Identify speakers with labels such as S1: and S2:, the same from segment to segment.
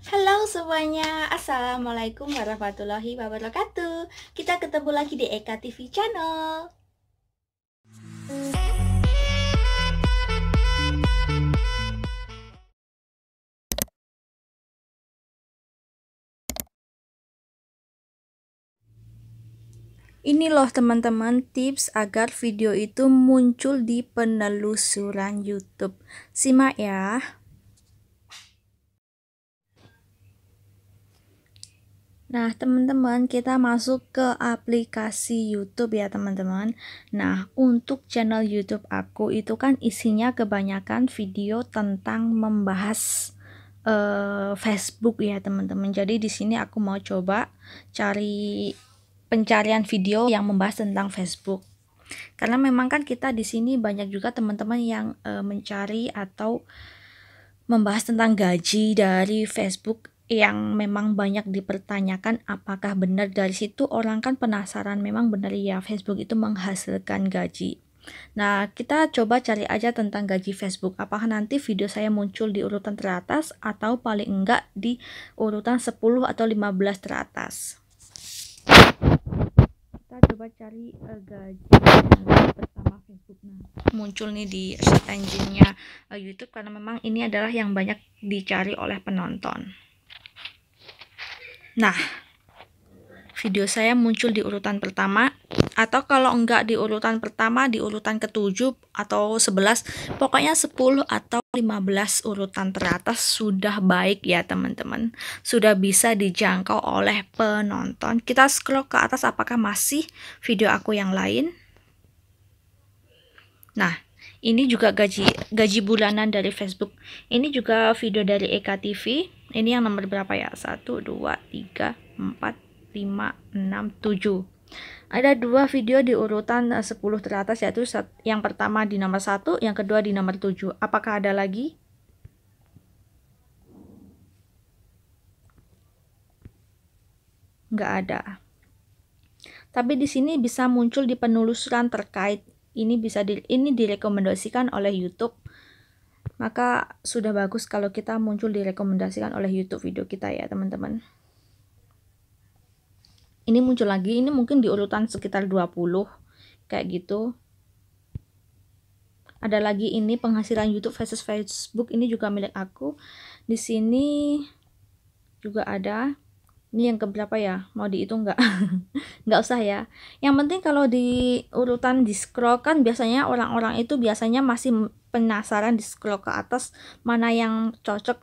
S1: Halo semuanya, Assalamualaikum warahmatullahi wabarakatuh Kita ketemu lagi di Eka TV Channel Ini loh teman-teman tips agar video itu muncul di penelusuran YouTube. Simak ya. Nah, teman-teman, kita masuk ke aplikasi YouTube ya, teman-teman. Nah, untuk channel YouTube aku itu kan isinya kebanyakan video tentang membahas uh, Facebook ya, teman-teman. Jadi di sini aku mau coba cari pencarian video yang membahas tentang Facebook. Karena memang kan kita di sini banyak juga teman-teman yang uh, mencari atau membahas tentang gaji dari Facebook yang memang banyak dipertanyakan apakah benar dari situ orang kan penasaran memang benar ya Facebook itu menghasilkan gaji. Nah, kita coba cari aja tentang gaji Facebook. Apakah nanti video saya muncul di urutan teratas atau paling enggak di urutan 10 atau 15 teratas? Kita coba cari uh, gaji pertama Facebook. Nah, muncul nih di search engine-nya uh, YouTube karena memang ini adalah yang banyak dicari oleh penonton. Nah, video saya muncul di urutan pertama atau kalau enggak di urutan pertama di urutan ketujuh atau sebelas pokoknya sepuluh atau lima belas urutan teratas sudah baik ya teman-teman sudah bisa dijangkau oleh penonton kita scroll ke atas apakah masih video aku yang lain nah ini juga gaji gaji bulanan dari Facebook ini juga video dari Eka TV ini yang nomor berapa ya 1 2 3 4 5 6 7 ada dua video di urutan 10 eh, teratas yaitu yang pertama di nomor 1, yang kedua di nomor 7. Apakah ada lagi? Nggak ada. Tapi di sini bisa muncul di penelusuran terkait. Ini bisa di, ini direkomendasikan oleh YouTube maka sudah bagus kalau kita muncul direkomendasikan oleh YouTube video kita ya teman-teman ini muncul lagi ini mungkin di urutan sekitar 20 kayak gitu ada lagi ini penghasilan YouTube versus Facebook ini juga milik aku di sini juga ada ini yang keberapa ya mau dihitung nggak nggak usah ya yang penting kalau di urutan di scroll kan biasanya orang-orang itu biasanya masih penasaran di scroll ke atas mana yang cocok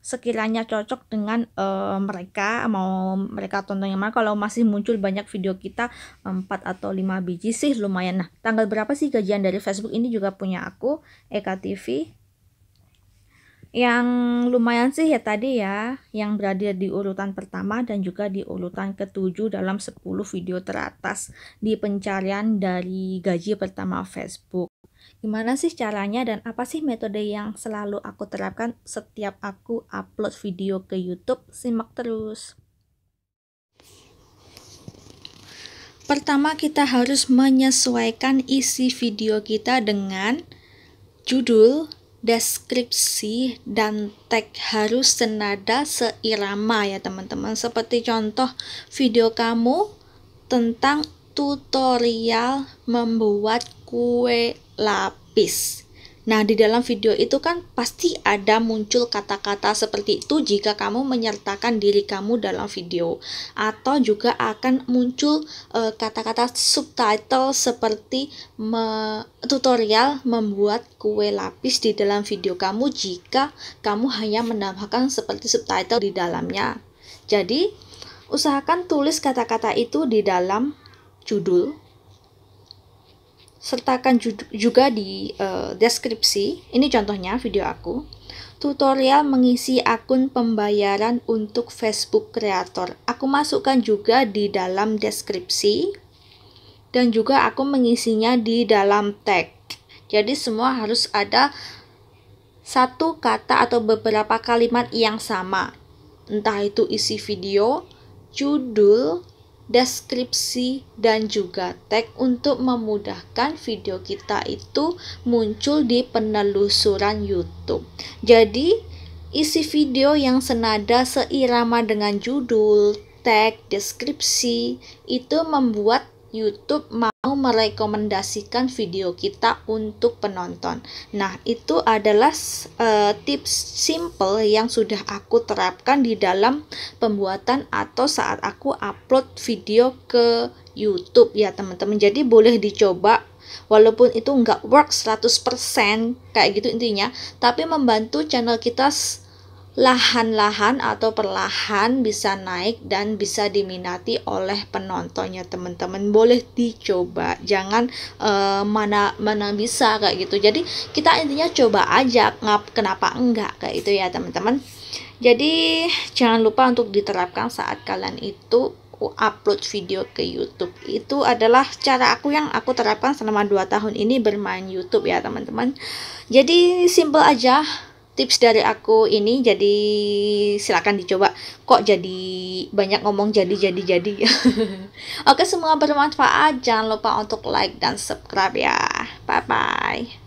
S1: sekiranya cocok dengan uh, mereka mau mereka tonton yang mana kalau masih muncul banyak video kita 4 atau 5 biji sih lumayan nah tanggal berapa sih gajian dari Facebook ini juga punya aku Eka TV yang lumayan sih ya tadi ya yang berada di urutan pertama dan juga di urutan ketujuh dalam 10 video teratas di pencarian dari gaji pertama Facebook. Gimana sih caranya dan apa sih metode yang selalu aku terapkan setiap aku upload video ke YouTube? Simak terus. Pertama kita harus menyesuaikan isi video kita dengan judul, deskripsi dan tag harus senada seirama ya teman-teman seperti contoh video kamu tentang tutorial membuat kue lapis Nah, di dalam video itu kan pasti ada muncul kata-kata seperti itu jika kamu menyertakan diri kamu dalam video atau juga akan muncul eh, kata-kata uh, subtitle seperti me tutorial membuat kue lapis di dalam video kamu jika kamu hanya menambahkan seperti subtitle di dalamnya. Jadi, usahakan tulis kata-kata itu di dalam judul sertakan juga di uh, deskripsi. Ini contohnya video aku. Tutorial mengisi akun pembayaran untuk Facebook Creator. Aku masukkan juga di dalam deskripsi dan juga aku mengisinya di dalam tag. Jadi semua harus ada satu kata atau beberapa kalimat yang sama. Entah itu isi video, judul, deskripsi, dan juga tag untuk memudahkan video kita itu muncul di penelusuran YouTube. Jadi, isi video yang senada seirama dengan judul, tag, deskripsi itu membuat YouTube mau merekomendasikan video kita untuk penonton. Nah, itu adalah uh, tips simple yang sudah aku terapkan di dalam pembuatan atau saat aku upload video ke YouTube ya, teman-teman. Jadi boleh dicoba walaupun itu nggak work 100% kayak gitu intinya, tapi membantu channel kita lahan-lahan atau perlahan bisa naik dan bisa diminati oleh penontonnya teman-teman boleh dicoba jangan uh, mana mana bisa kayak gitu jadi kita intinya coba aja ngap kenapa enggak kayak itu ya teman-teman jadi jangan lupa untuk diterapkan saat kalian itu upload video ke YouTube itu adalah cara aku yang aku terapkan selama 2 tahun ini bermain YouTube ya teman-teman jadi simple aja tips dari aku ini jadi silakan dicoba kok jadi banyak ngomong jadi jadi jadi oke semua bermanfaat jangan lupa untuk like dan subscribe ya bye bye